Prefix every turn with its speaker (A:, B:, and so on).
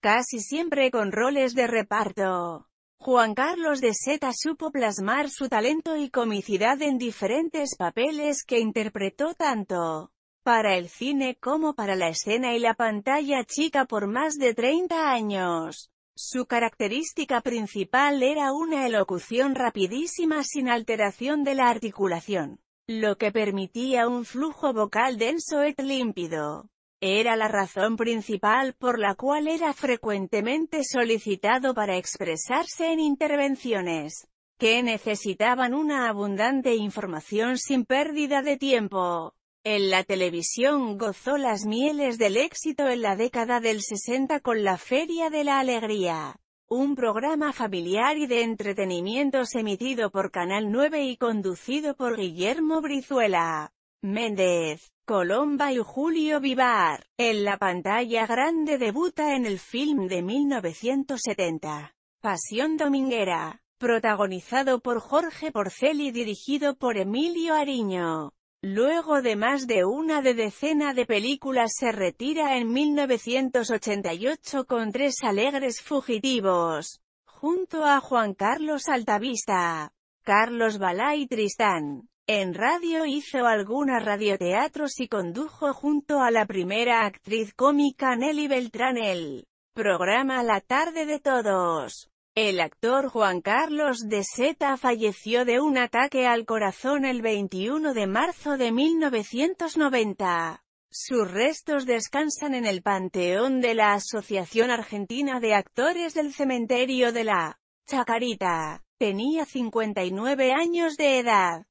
A: casi siempre con roles de reparto. Juan Carlos de Seta supo plasmar su talento y comicidad en diferentes papeles que interpretó tanto para el cine como para la escena y la pantalla chica por más de 30 años. Su característica principal era una elocución rapidísima sin alteración de la articulación, lo que permitía un flujo vocal denso et límpido. Era la razón principal por la cual era frecuentemente solicitado para expresarse en intervenciones que necesitaban una abundante información sin pérdida de tiempo. En la televisión gozó las mieles del éxito en la década del 60 con la Feria de la Alegría, un programa familiar y de entretenimientos emitido por Canal 9 y conducido por Guillermo Brizuela. Méndez, Colomba y Julio Vivar. En la pantalla grande debuta en el film de 1970, Pasión Dominguera, protagonizado por Jorge Porcel y dirigido por Emilio Ariño. Luego de más de una de decena de películas se retira en 1988 con Tres Alegres Fugitivos, junto a Juan Carlos Altavista, Carlos Balá y Tristán. En radio hizo algunas radioteatros y condujo junto a la primera actriz cómica Nelly Beltrán el programa La Tarde de Todos. El actor Juan Carlos de Seta falleció de un ataque al corazón el 21 de marzo de 1990. Sus restos descansan en el Panteón de la Asociación Argentina de Actores del Cementerio de la Chacarita. Tenía 59 años de edad.